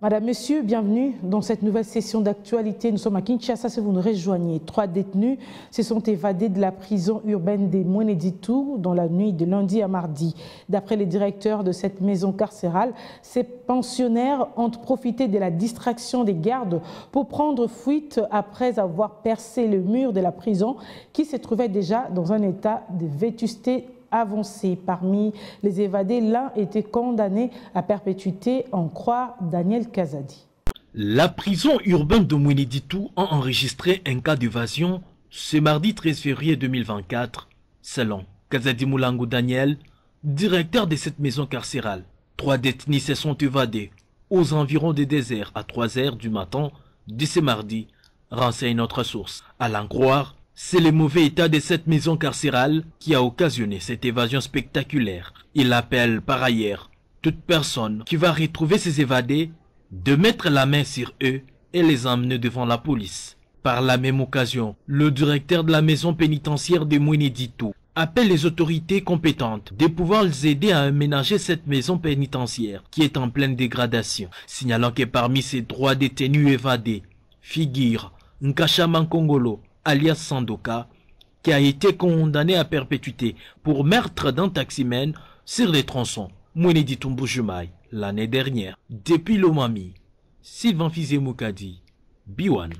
Madame, Monsieur, bienvenue dans cette nouvelle session d'actualité. Nous sommes à Kinshasa, si vous nous rejoignez. Trois détenus se sont évadés de la prison urbaine des Moneditou dans la nuit de lundi à mardi. D'après les directeurs de cette maison carcérale, ces pensionnaires ont profité de la distraction des gardes pour prendre fuite après avoir percé le mur de la prison qui se trouvait déjà dans un état de vétusté avancé. Parmi les évadés, l'un était condamné à perpétuité, en croix, Daniel Kazadi. La prison urbaine de Mouineditou a enregistré un cas d'évasion ce mardi 13 février 2024, selon Kazadi Moulango Daniel, directeur de cette maison carcérale. Trois détenus se sont évadés aux environs des déserts à 3 heures du matin de ce mardi, renseigne notre source. À l'en c'est le mauvais état de cette maison carcérale qui a occasionné cette évasion spectaculaire. Il appelle par ailleurs toute personne qui va retrouver ces évadés de mettre la main sur eux et les emmener devant la police. Par la même occasion, le directeur de la maison pénitentiaire de Mouineditou appelle les autorités compétentes de pouvoir les aider à aménager cette maison pénitentiaire qui est en pleine dégradation, signalant que parmi ces trois détenus évadés figure, un Kongolo, alias Sandoka, qui a été condamné à perpétuité pour meurtre d'un taximène sur les tronçons Mouenedi l'année dernière. Depuis l'Omami, Sylvain Fizé Biwan.